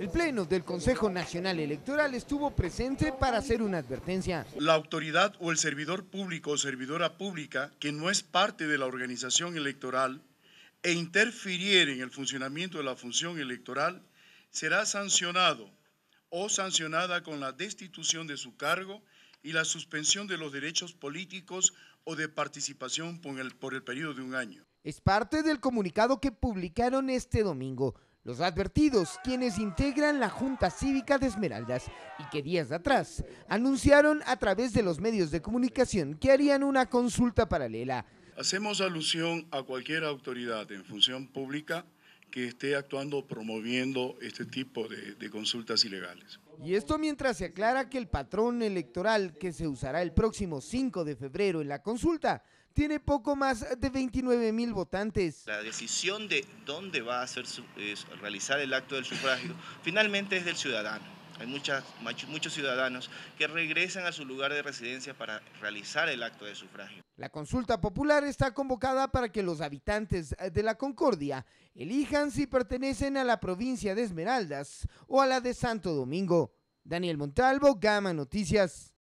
El Pleno del Consejo Nacional Electoral estuvo presente para hacer una advertencia. La autoridad o el servidor público o servidora pública que no es parte de la organización electoral e interfiriere en el funcionamiento de la función electoral será sancionado o sancionada con la destitución de su cargo y la suspensión de los derechos políticos o de participación por el, por el periodo de un año. Es parte del comunicado que publicaron este domingo. Los advertidos, quienes integran la Junta Cívica de Esmeraldas y que días atrás anunciaron a través de los medios de comunicación que harían una consulta paralela. Hacemos alusión a cualquier autoridad en función pública que esté actuando promoviendo este tipo de, consultas ilegales. Y esto mientras se aclara que el patrón electoral que se usará el próximo 5 de febrero en la consulta tiene poco más de 29 mil votantes. La decisión de dónde va a ser realizar el acto del sufragio finalmente es del ciudadano. Hay muchos ciudadanos que regresan a su lugar de residencia para realizar el acto de sufragio. La consulta popular está convocada para que los habitantes eh, de la Concordia elijan si pertenecen a la provincia de Esmeraldas o a la de Santo Domingo. Daniel Montalvo, Gama Noticias.